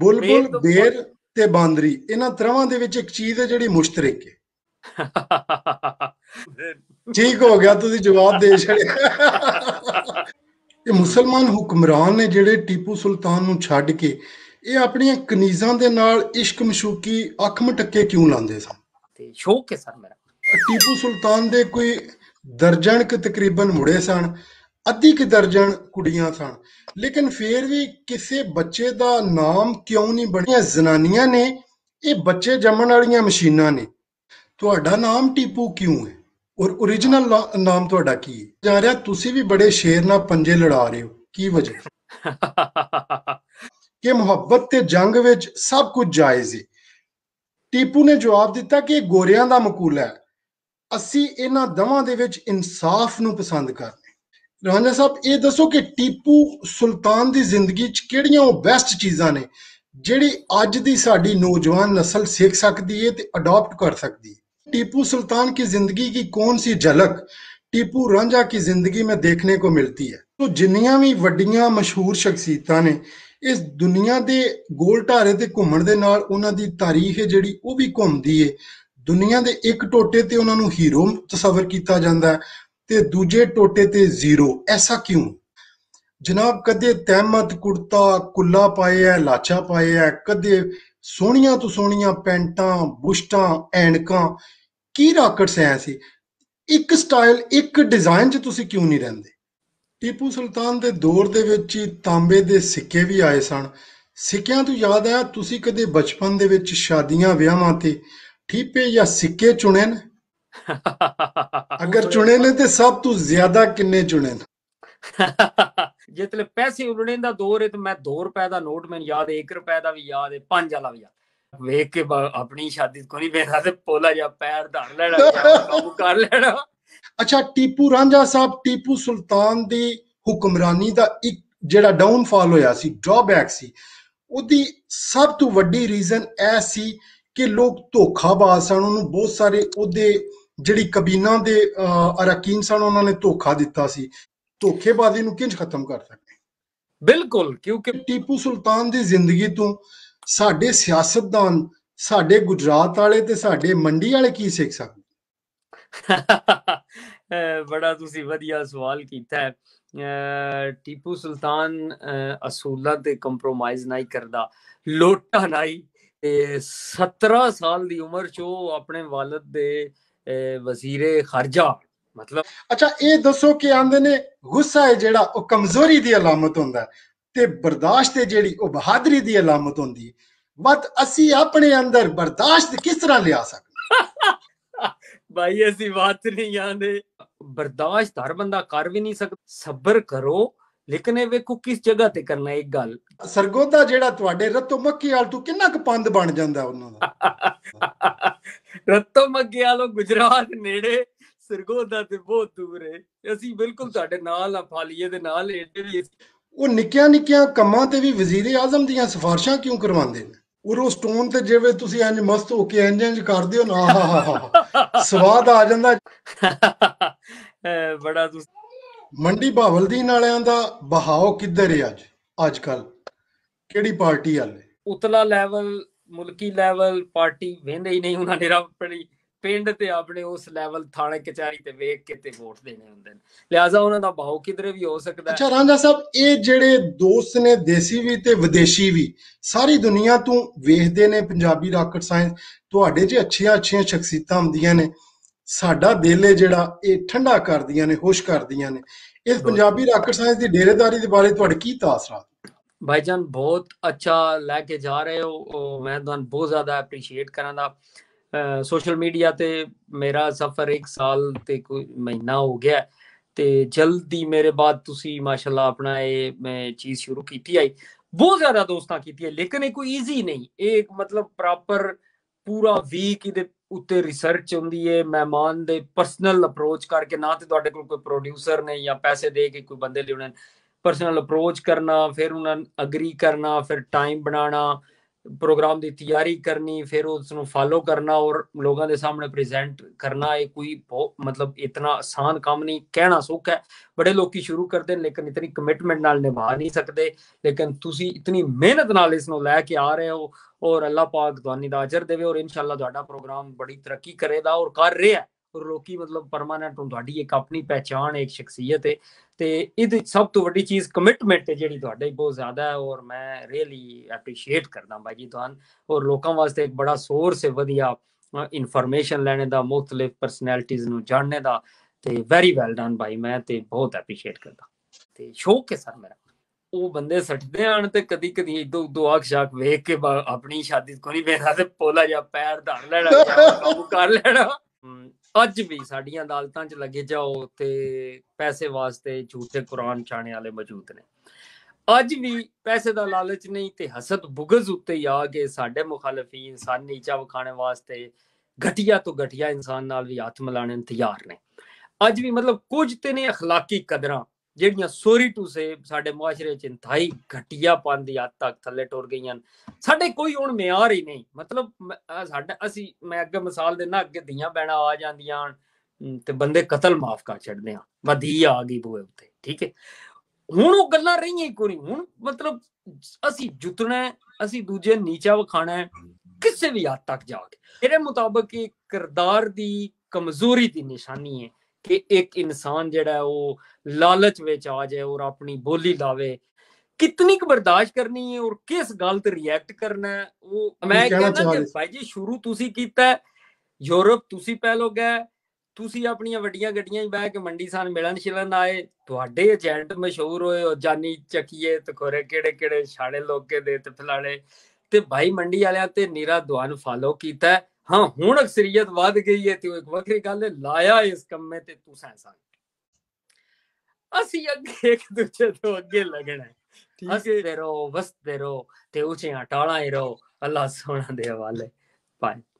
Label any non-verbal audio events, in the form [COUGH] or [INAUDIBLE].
ਬੁਲਬੁਲ ਬੇਰ ਤੇ ਬਾਂਦਰੀ ਇਹਨਾਂ ਤਰ੍ਹਾਂ ਦੇ ਵਿੱਚ ਇੱਕ ਚੀਜ਼ ਹੈ ਜਿਹੜੀ ਮੁਸ਼ਤਰਕ ਹੈ [LAUGHS] ਠੀਕ ਹੋ ਗਿਆ ਤੁਸੀਂ ਜਵਾਬ ਦੇ ਛੜਿਆ ਇਹ ਮੁਸਲਮਾਨ ਹੁਕਮਰਾਨ ਨੇ ਜਿਹੜੇ ਟੀਪੂ ਸੁਲਤਾਨ ਨੂੰ ਛੱਡ ਕੇ ਇਹ ਆਪਣੀਆਂ ਕਨੀਜ਼ਾਂ ਦੇ ਨਾਲ ਇਸ਼ਕ ਮਸ਼ੂਕੀ ਅੱਖ ਮਟੱਕੇ ਕਿਉਂ ਲਾਉਂਦੇ ਸਨ ਤੇ ਸ਼ੌਕ ਹੈ ਸਰ ਮੇਰਾ ਟੀਪੂ ਸੁਲਤਾਨ ਦੇ ਕੋਈ ਦਰਜਣ ਕਿ ਤਕਰੀਬਨ ਮੁੜੇ ਸਨ ਅੱਧੀ ਕਿ ਦਰਜਨ ਕੁੜੀਆਂ ਸਨ ਲੇਕਿਨ ਫੇਰ ਵੀ ਕਿਸੇ ਬੱਚੇ ਦਾ ਨਾਮ ਕਿਉਂ ਨਹੀਂ ਬਣਿਆ ਜ਼ਨਾਨੀਆਂ ਨੇ ਇਹ ਬੱਚੇ ਜੰਮਣ ਵਾਲੀਆਂ ਮਸ਼ੀਨਾਂ ਨੇ ਤੁਹਾਡਾ ਨਾਮ ਟੀਪੂ ਕਿਉਂ ਹੈ ਔਰ origignal ਨਾਮ ਤੁਹਾਡਾ ਕੀ ਹੈ ਜਾ ਰਿਹਾ ਤੁਸੀਂ ਵੀ ਬੜੇ ਸ਼ੇਰ ਨਾਲ ਪੰਜੇ ਲੜਾ ਰਹੇ ਹੋ ਕੀ ਵਜ੍ਹਾ [LAUGHS] ਕਿ ਮੁਹੱਬਤ ਤੇ ਜੰਗ ਵਿੱਚ ਸਭ ਕੁਝ ਜਾਇਜ਼ ਹੈ ਟੀਪੂ ਨੇ ਜਵਾਬ ਦਿੱਤਾ ਕਿ ਇਹ ਗੋਰਿਆਂ ਦਾ ਮਕੂਲਾ ਹੈ ਅਸੀਂ ਇਹਨਾਂ ਦਵਾਂ ਦੇ ਵਿੱਚ ਇਨਸਾਫ ਨੂੰ ਪਸੰਦ ਕਰ ਰੋਹਾਨਾ ਸਾਹਿਬ ਇਹ ਦੱਸੋ ਕਿ ਟੀਪੂ ਸੁਲਤਾਨ ਦੀ ਜ਼ਿੰਦਗੀ 'ਚ ਕਿਹੜੀਆਂ ਉਹ ਬੈਸਟ ਚੀਜ਼ਾਂ ਨੇ ਜਿਹੜੀ ਅੱਜ ਦੀ ਸਾਡੀ ਨੌਜਵਾਨ نسل ਸਿੱਖ ਸਕਦੀ ਏ ਤੇ ਅਡਾਪਟ ਕਰ ਸਕਦੀ ਏ ਟੀਪੂ ਸੁਲਤਾਨ ਕੀ ਜ਼ਿੰਦਗੀ ਕੀ ਕੌਣ ਸੀ ਝਲਕ ਟੀਪੂ ਰਾਂਝਾ ਦੀ ਜ਼ਿੰਦਗੀ ਮੇਂ ਦੇਖਨੇ ਕੋ ਮਿਲਤੀ ਹੈ ਤੋ ਜਿੰਨੀਆਂ ਵੀ ਵੱਡੀਆਂ ਮਸ਼ਹੂਰ ਸ਼ਖਸੀਅਤਾਂ ਨੇ ਇਸ ਦੁਨੀਆ ਦੇ ਗੋਲ ਢਾਰੇ ਤੇ ਘੁੰਮਣ ਦੇ ਨਾਲ ਉਹਨਾਂ ਦੀ ਤਾਰੀਖ ਹੈ ਜਿਹੜੀ ਉਹ ਵੀ ਘੁੰਮਦੀ ਏ ਦੁਨੀਆ ਦੇ ਇੱਕ ਟੋਟੇ ਤੇ ਉਹਨਾਂ ਨੂੰ ਹੀਰੋ ਤਸਵਰ ਕੀਤਾ ਜਾਂਦਾ ਹੈ ਤੇ ਦੂਜੇ ਟੋਟੇ ਤੇ ਜ਼ੀਰੋ ਐਸਾ ਕਿਉਂ ਜਨਾਬ ਕਦੇ ਤਹਿਮਤ ਕੁੜਤਾ ਕੁੱਲਾ ਪਾਏ ਐ ਲਾਚਾ ਪਾਏ ਐ ਕਦੇ ਸੋਹਣੀਆਂ ਤੋਂ ਸੋਹਣੀਆਂ ਪੈਂਟਾਂ ਬੁਸ਼ਟਾਂ ਐਣਕਾਂ ਕੀ ਰਾਕਟ ਸਿਆ ਸੀ ਇੱਕ ਸਟਾਈਲ ਇੱਕ ਡਿਜ਼ਾਈਨ 'ਚ ਤੁਸੀਂ ਕਿਉਂ ਨਹੀਂ ਰਹਿੰਦੇ ਟੀਪੂ ਸੁਲਤਾਨ ਦੇ ਦੌਰ ਦੇ ਵਿੱਚ ਹੀ ਤਾਂਬੇ ਦੇ ਸਿੱਕੇ ਵੀ ਆਏ ਸਨ ਸਿੱਕਿਆਂ ਤੋਂ ਯਾਦ ਆਇਆ ਤੁਸੀਂ ਕਦੇ ਬਚਪਨ ਦੇ ਵਿੱਚ ਸ਼ਾਦੀਆਂ ਵਿਆਹਾਂ ਤੇ ਠੀਪੇ ਜਾਂ ਸਿੱਕੇ ਚੁਣੇ ਨੇ [LAUGHS] ਅਗਰ ਚੁਣੇ ਨੇ ਤੇ ਸਭ ਤੋਂ ਜ਼ਿਆਦਾ ਕਿੰਨੇ ਚੁਣੇ ਨੇ [LAUGHS] ਜਿਤਲੇ ਪੈਸੇ ਉਲਣੇ ਦਾ ਦੌਰ ਹੈ ਤੇ ਮੈਂ 2 ਰੁਪਏ ਦਾ ਨੋਟ ਮੈਨੂੰ ਯਾਦ 1 ਰੁਪਏ ਦਾ ਵੀ ਯਾਦ ਹੈ 5 ਵਾਲਾ ਵੀ ਯਾਦ ਵੇਖ ਕੇ ਆਪਣੀ ਸ਼ਾਦੀ ਕੋਈ ਮੇਰਾ ਤੇ ਪੋਲਾ ਜਾਂ ਪੈਰ ਧੜ ਲੈਣਾ ਕੰਮ [LAUGHS] ਕਰ ਲੈਣਾ ਅੱਛਾ ਟੀਪੂ ਰਾਂਝਾ ਸਾਹਿਬ ਟੀਪੂ ਸੁਲਤਾਨ ਦੀ ਹੁਕਮਰਾਨੀ ਦਾ ਇੱਕ ਜਿਹੜਾ ਡਾਊਨਫਾਲ ਹੋਇਆ ਸੀ ਡਰਾਬੈਕ ਸੀ ਉਹਦੀ ਸਭ ਤੋਂ ਵੱਡੀ ਰੀਜ਼ਨ ਐ ਸੀ ਕਿ ਲੋਕ ਧੋਖਾ ਬਾਸਣ ਉਹਨੂੰ ਬਹੁਤ ਸਾਰੇ ਉਹਦੇ ਜਿਹੜੀ ਕਬੀਨਾ ਦੇ ਅਰਕੀਨ ਸਨ ਉਹਨਾਂ ਨੇ ਧੋਖਾ ਦਿੱਤਾ ਸੀ ਧੋਖੇਬਾਜ਼ੀ ਨੂੰ ਕਿੰਝ ਖਤਮ ਕਰ ਸਕਦੇ ਬਿਲਕੁਲ ਕਿਉਂਕਿ ਟੀਪੂ ਸੁਲਤਾਨ ਦੀ ਜ਼ਿੰਦਗੀ ਤੋਂ ਸਾਡੇ ਸਿਆਸਤਦਾਨ ਸਾਡੇ ਗੁਜਰਾਤ ਵਾਲੇ ਤੇ ਸਾਡੇ ਮੰਡੀ ਵਾਲੇ ਕੀ ਸਿੱਖ ਸਕਦੇ [LAUGHS] ਬੜਾ ਤੁਸੀਂ ਵਧੀਆ ਸਵਾਲ ਕੀਤਾ ਹੈ ਟੀਪੂ ਸੁਲਤਾਨ ਅਸੂਲਾਂ ਤੇ ਕੰਪਰੋਮਾਈਜ਼ ਨਹੀਂ ਕਰਦਾ ਲੋਟਾ ਨਹੀਂ ਤੇ 17 ਸਾਲ ਦੀ ਉਮਰ 'ਚ ਉਹ ਆਪਣੇ ਵਾਲਦ ਦੇ ਵਜ਼ੀਰੇ ਖਰਜਾ ਮਤਲਬ ਅੱਛਾ ਇਹ ਦੱਸੋ ਕਿ ਆਂਦੇ ਨੇ ਗੁੱਸਾ ਹੈ ਜਿਹੜਾ ਉਹ ਕਮਜ਼ੋਰੀ ਦੀ ਅਲਮਤ ਹੁੰਦਾ ਤੇ ਬਰਦਾਸ਼ਤ ਹੈ ਜਿਹੜੀ ਉਹ ਬਹਾਦਰੀ ਦੀ ਅਲਮਤ ਹੁੰਦੀ ਹੈ ਬਸ ਅਸੀਂ ਆਪਣੇ ਅੰਦਰ ਬਰਦਾਸ਼ਤ ਕਿਸ ਤਰ੍ਹਾਂ ਲਿਆ ਸਕਦੇ ਭਾਈ [LAUGHS] ਅਸੀਂ ਬਾਤ ਨਹੀਂ ਆਂਦੇ ਬਰਦਾਸ਼ਤ ਹਰ ਬੰਦਾ ਕਰ ਵੀ ਨਹੀਂ ਸਕਦਾ ਸਬਰ ਕਰੋ ਲੇਕਿਨ ਇਹ ਵੇਖੋ ਕਿਸ ਜਗ੍ਹਾ ਤੇ ਕਰਨਾ ਇੱਕ ਗੱਲ ਸਰਗੋਦਾ ਜਿਹੜਾ ਤੁਹਾਡੇ ਰਤੋ ਮੱਕੀ ਵਾਲ ਤੂੰ ਕਿੰਨਾ ਕੁ ਪੰਦ ਬਣ ਜਾਂਦਾ ਉਹਨਾਂ ਦਾ [LAUGHS] ਰਤਮ ਅੱਗੇ ਲੋ ਗੁਜਰਾਤ ਨੇੜੇ ਸਰਗੋਦਾ ਤੇ ਬਹੁਤ ਦੂਰ ਹੈ ਅਸੀਂ ਬਿਲਕੁਲ ਤੁਹਾਡੇ ਨਾਲ ਆ ਫਾਲੀਏ ਦੇ ਨਾਲ ਏਡੇ ਵੀ ਉਹ ਨਿੱਕਿਆਂ ਨਿੱਕਿਆਂ ਕੰਮਾਂ ਤੇ ਵੀ ਵਜ਼ੀਰ ਆਜ਼ਮ ਦੀਆਂ ਸਿਫਾਰਸ਼ਾਂ ਕਿਉਂ ਕਰਵਾਉਂਦੇ ਨੇ ਉਹ ਰੋ ਸਟੋਨ ਤੇ ਜਿਵੇਂ ਤੁਸੀਂ ਇੰਜ ਮਸਤ ਹੋ ਕੇ ਇੰਜ ਇੰਜ ਕਰਦੇ ਹੋ ਨਾ ਹਾ ਹਾ ਸਵਾਦ ਆ ਜਾਂਦਾ [LAUGHS] ਬੜਾ ਤੁਸੀਂ ਮੰਡੀ ਬਹਾਵਲਦੀਨ ਵਾਲਿਆਂ ਦਾ ਬਹਾਓ ਕਿੱਧਰ ਹੈ ਅੱਜ ਅੱਜ ਕੱਲ ਕਿਹੜੀ ਪਾਰਟੀ ਵਾਲੇ ਉਤਲਾ ਲੈਵਲ ਮੁਲਕੀ ਲੈਵਲ ਪਾਰਟੀ ਵੇਂਦੇ ਹੀ ਨਹੀਂ ਉਹਨਾਂ ਨੇ ਆਪਣੀ ਪਿੰਡ ਤੇ ਆਪਣੇ ਉਸ ਲੈਵਲ ਥਾਣੇ ਕਚਾਰੀ ਤੇ ਵੇਖ ਕੇ ਤੇ ਵੋਟ ਦੇਣੇ ਹੁੰਦੇ ਨੇ ਲਿਆਜ਼ਾ ਉਹਨਾਂ ਦਾ ਭਾਉ ਕਿਧਰੇ ਵੀ ਹੋ ਸਕਦਾ ਹੈ ਅੱਛਾ ਰਾਂਝਾ ਸਾਹਿਬ ਇਹ ਜਿਹੜੇ ਦੋਸਤ ਨੇ ਦੇਸੀ ਵੀ ਤੇ ਵਿਦੇਸ਼ੀ ਵੀ ਸਾਰੀ ਦੁਨੀਆ ਤੋਂ ਵੇਖਦੇ ਨੇ ਪੰਜਾਬੀ ਰਾਕਟ ਸਾਇੰਸ ਤੁਹਾਡੇ ਜੇ ਅੱਛੀਆਂ ਅੱਛੀਆਂ ਸ਼ਖਸੀਅਤਾਂ ਹੁੰਦੀਆਂ ਨੇ ਸਾਡਾ ਦਿਲ ਇਹ ਜਿਹੜਾ ਇਹ ਠੰਡਾ ਕਰਦੀਆਂ ਨੇ ਹੁਸ਼ ਕਰਦੀਆਂ ਨੇ ਇਸ ਪੰਜਾਬੀ ਰਾਕਟ ਸਾਇੰਸ ਦੀ ਡੇਰੇਦਾਰੀ ਦੇ ਬਾਰੇ ਤੁਹਾਡੇ ਕੀ ਤਾਸਰਾ ਭਾਈਜਾਨ ਬਹੁਤ ਅੱਛਾ ਲੈ ਕੇ ਜਾ ਰਹੇ ਹੋ ਮੈਂ ਤੁਹਾਨੂੰ ਬਹੁਤ ਜ਼ਿਆਦਾ ਅਪਰੀਸ਼ੀਏਟ ਕਰਾਂਦਾ ਸੋਸ਼ਲ ਮੀਡੀਆ ਤੇ ਮੇਰਾ ਸਫ਼ਰ 1 ਸਾਲ ਤੇ ਕੋਈ ਮਹੀਨਾ ਹੋ ਗਿਆ ਤੇ ਜਲਦੀ ਮੇਰੇ ਬਾਅਦ ਤੁਸੀਂ ਮਾਸ਼ਾਅੱਲਾ ਆਪਣਾ ਇਹ ਮੈਂ ਚੀਜ਼ ਸ਼ੁਰੂ ਕੀਤੀ ਆਈ ਬਹੁਤ ਜ਼ਿਆਦਾ ਦੋਸਤਾਂ ਕੀਤੀ ਹੈ ਲੇਕਿਨ ਇਹ ਕੋਈ ਈਜ਼ੀ ਨਹੀਂ ਇਹ ਇੱਕ ਮਤਲਬ ਪ੍ਰੋਪਰ ਪੂਰਾ ਵੀਕ ਇਹਦੇ ਉੱਤੇ ਰਿਸਰਚ ਹੁੰਦੀ ਹੈ ਮਹਿਮਾਨ ਦੇ ਪਰਸਨਲ ਅਪਰੋਚ ਕਰਕੇ ਨਾ ਤੇ ਤੁਹਾਡੇ ਕੋਲ ਕੋਈ ਪ੍ਰੋਡਿਊਸਰ ਨੇ ਜਾਂ ਪੈਸੇ ਦੇ ਕੇ ਕੋਈ ਬੰਦੇ ਲਿਉਣੇ ਪਰਸਨਲ ਅਪਰੋਚ ਕਰਨਾ ਫਿਰ ਉਹਨਾਂ ਅਗਰੀ ਕਰਨਾ ਫਿਰ ਟਾਈਮ ਬਣਾਉਣਾ ਪ੍ਰੋਗਰਾਮ ਦੀ ਤਿਆਰੀ ਕਰਨੀ ਫਿਰ ਉਸ ਨੂੰ ਫਾਲੋ ਕਰਨਾ ਔਰ ਲੋਕਾਂ ਦੇ ਸਾਹਮਣੇ ਪ੍ਰੈਜ਼ੈਂਟ ਕਰਨਾ ਇਹ ਕੋਈ ਮਤਲਬ ਇਤਨਾ ਆਸਾਨ ਕੰਮ ਨਹੀਂ ਕਹਿਣਾ ਸੌਖਾ ਹੈ ਬੜੇ ਲੋਕੀ ਸ਼ੁਰੂ ਕਰਦੇ ਨੇ ਲੇਕਿਨ ਇਤਨੀ ਕਮਿਟਮੈਂਟ ਨਾਲ ਨਿਭਾ ਨਹੀਂ ਸਕਦੇ ਲੇਕਿਨ ਤੁਸੀਂ ਇਤਨੀ ਮਿਹਨਤ ਨਾਲ ਇਸ ਨੂੰ ਲੈ ਕੇ ਆ ਰਹੇ ਹੋ ਔਰ ਅੱਲਾਹ ਪਾਕ ਤੁਹਾਨੂੰ ਦਾ ਅਜਰ ਦੇਵੇ ਔਰ ਇਨਸ਼ਾਅੱਲਾ ਤੁਹਾਡਾ ਪ੍ਰੋਗਰਾਮ ਬੜੀ ਤਰੱਕੀ ਕਰੇਗਾ ਔਰ ਕਰ ਰਿਹਾ ਔਰ ਲੋਕੀ ਮਤਲਬ ਪਰਮਾਨੈਂਟ ਹੁਣ ਤੁਹਾਡੀ ਇੱਕ ਆਪਣੀ ਪਛਾਣ ਇੱਕ ਸ਼ਖਸੀਅਤ ਹੈ ਤੇ ਇਹਦੀ ਸਭ ਤੋਂ ਵੱਡੀ ਚੀਜ਼ ਕਮਿਟਮੈਂਟ ਹੈ ਜਿਹੜੀ ਤੁਹਾਡੇ ਬਹੁਤ ਜ਼ਿਆਦਾ ਹੈ ਔਰ ਮੈਂ ਰੀਅਲੀ ਐਪਰੀਸ਼ੀਏਟ ਕਰਦਾ ਹਾਂ ਜੀ ਤੁਹਾਨੂੰ ਔਰ ਲੋਕਾਂ ਵਾਸਤੇ ਇੱਕ ਬੜਾ ਸੋਰਸ ਹੈ ਵਧੀਆ ਇਨਫੋਰਮੇਸ਼ਨ ਲੈਣੇ ਦਾ ਮੁxtਲਿਫ ਪਰਸਨੈਲਿਟੀਆਂ ਨੂੰ ਜਾਣਨੇ ਦਾ ਤੇ ਵੈਰੀ ਵੈਲ ਡਨ ਬਾਈ ਮੈਂ ਤੇ ਬਹੁਤ ਐਪਰੀਸ਼ੀਏਟ ਕਰਦਾ ਤੇ ਸ਼ੋਕ ਹੈ ਸਰ ਮੇਰਾ ਉਹ ਬੰਦੇ ਸੱਟਦੇ ਆਣ ਤੇ ਕਦੀ ਕਦੀ ਇਦੋਂ ਉਦੋਂ ਆਖ ਸ਼ਾਕ ਵੇਖ ਕੇ ਆਪਣੀ ਸ਼ਾਦੀ ਕੋਈ ਨਹੀਂ ਵੇਖਦਾ ਤੇ ਪੋਲਾ ਜਾਂ ਪੈਰ ਧਰ ਲੈਣਾ ਕੰਮ ਕਰ ਲੈਣਾ ਅੱਜ ਵੀ ਸਾਡੀਆਂ ਅਦਾਲਤਾਂ 'ਚ ਲੱਗੇ ਜਾਓ ਤੇ ਪੈਸੇ ਵਾਸਤੇ ਝੂਠੇ ਕੁਰਾਨ ਛਾਣੇ ਵਾਲੇ ਮੌਜੂਦ ਨੇ ਅੱਜ ਵੀ ਪੈਸੇ ਦਾ ਲਾਲਚ ਨਹੀਂ ਤੇ ਹਸਦ ਬੁਗਜ਼ ਉੱਤੇ ਆ ਕੇ ਸਾਡੇ ਮੁਖਾਲਫੀ ਇਨਸਾਨ ਨੀਚਾ ਵਖਾਣੇ ਵਾਸਤੇ ਘਟਿਆ ਤੋਂ ਘਟਿਆ ਇਨਸਾਨ ਨਾਲ ਵੀ ਹੱਥ ਮਿਲਾਣੇ ਤਿਆਰ ਨੇ ਅੱਜ ਵੀ ਮਤਲਬ ਕੁਝ ਤੇ ਨੇ اخلاقی ਕਦਰਾਂ ਜਿਹੜੀਆਂ ਸੋਰੀ ਟੂ ਸੇ ਸਾਡੇ ਮੁਆਸ਼ਰੇ ਚ ਇੰਤਾਈ ਘਟਿਆਪਨ ਦੀ ਹੱਦ ਤੱਕ ਥੱਲੇ ਟੁਰ ਗਈਆਂ ਸਾਡੇ ਕੋਈ ਹੁਣ ਮਿਆਰ ਹੀ ਨਹੀਂ ਮਤਲਬ ਸਾਡਾ ਅਸੀਂ ਮੈਂ ਅੱਗੇ ਮਿਸਾਲ ਦੇਣਾ ਅੱਗੇ ਦੀਆਂ ਬੈਣਾ ਆ ਜਾਂਦੀਆਂ ਤੇ ਬੰਦੇ ਕਤਲ ਮਾਫ ਕਰ ਛੱਡਦੇ ਆ ਵਧੀ ਆ ਗਈ ਬੂਏ ਉੱਤੇ ਠੀਕ ਹੈ ਹੁਣ ਉਹ ਗੱਲਾਂ ਰਹੀਆਂ ਹੀ ਕੋਈ ਹੁਣ ਮਤਲਬ ਅਸੀਂ ਜੁਤਣਾ ਅਸੀਂ ਦੂਜੇ ਨੀਚਾ ਵਿਖਾਣਾ ਕਿਸੇ ਵੀ ਹੱਦ ਤੱਕ ਜਾ ਕੇ ਇਹਦੇ ਮੁਤਾਬਕ ਇਹ ਕਿਰਦਾਰ ਦੀ ਕਮਜ਼ੋਰੀ ਦੀ ਨਿਸ਼ਾਨੀ ਹੈ ਕਿ ਇੱਕ ਇਨਸਾਨ ਜਿਹੜਾ ਉਹ ਲਾਲਚ ਵਿੱਚ ਆ ਜਾਏ ਔਰ ਆਪਣੀ ਬੋਲੀ ਲਾਵੇ ਕਿੰਨੀ ਕੁ ਬਰਦਾਸ਼ਤ ਕਰਨੀ ਹੈ ਔਰ ਕਿਸ ਗੱਲ ਤੇ ਰਿਐਕਟ ਕਰਨਾ ਹੈ ਉਹ ਮੈਂ ਕਹਿੰਦਾ ਕਿ ਭਾਈ ਜੀ ਸ਼ੁਰੂ ਤੁਸੀਂ ਕੀਤਾ ਯੂਰਪ ਤੁਸੀਂ ਪਹਿਲੋ ਗਏ ਤੁਸੀਂ ਆਪਣੀਆਂ ਵੱਡੀਆਂ ਗੱਡੀਆਂ 'ਚ ਬਹਿ ਕੇ ਮੰਡੀ ਸਾਨ ਮਿਲਣ ਛਿਲਣ ਆਏ ਤੁਹਾਡੇ ਏਜੰਟ ਮਸ਼ਹੂਰ ਹੋਏ ਔਰ ਜਾਨੀ ਚੱਕੀਏ ਤਖੋਰੇ ਕਿਹੜੇ ਕਿਹੜੇ ਛਾੜੇ ਲੋਕੇ ਦੇ ਤੇ ਫਲਾਣੇ ਤੇ ਭਾਈ ਮੰਡੀ ਵਾਲਿਆਂ ਤੇ ਨੀਰਾ ਦਵਾਨ ਫਾਲੋ ਕੀਤਾ ਹਾਂ ਹੁਣ ਅਕਸਰੀਅਤ ਵੱਧ ਗਈ ਹੈ ਤੇ ਉਹ ਇੱਕ ਵੱਖਰੀ ਗੱਲ ਹੈ ਲਾਇਆ ਇਸ ਕੰਮੇ ਤੇ ਤੂੰ ਸੈਂਸਾ ਅਸੀਂ ਅੱਗੇ ਇੱਕ ਦੂਜੇ ਤੋਂ ਅੱਗੇ ਲੱਗਣਾ ਹੈ ਹੱਸਦੇ ਰੋ ਵਸਦੇ ਰੋ ਤੇ ਉੱਚੀਆਂ ਟਾਲਾਂ ਹੀ ਰੋ ਅੱਲਾ ਸੋਹਣਾ ਦੇ ਹਵਾਲੇ ਬਾਏ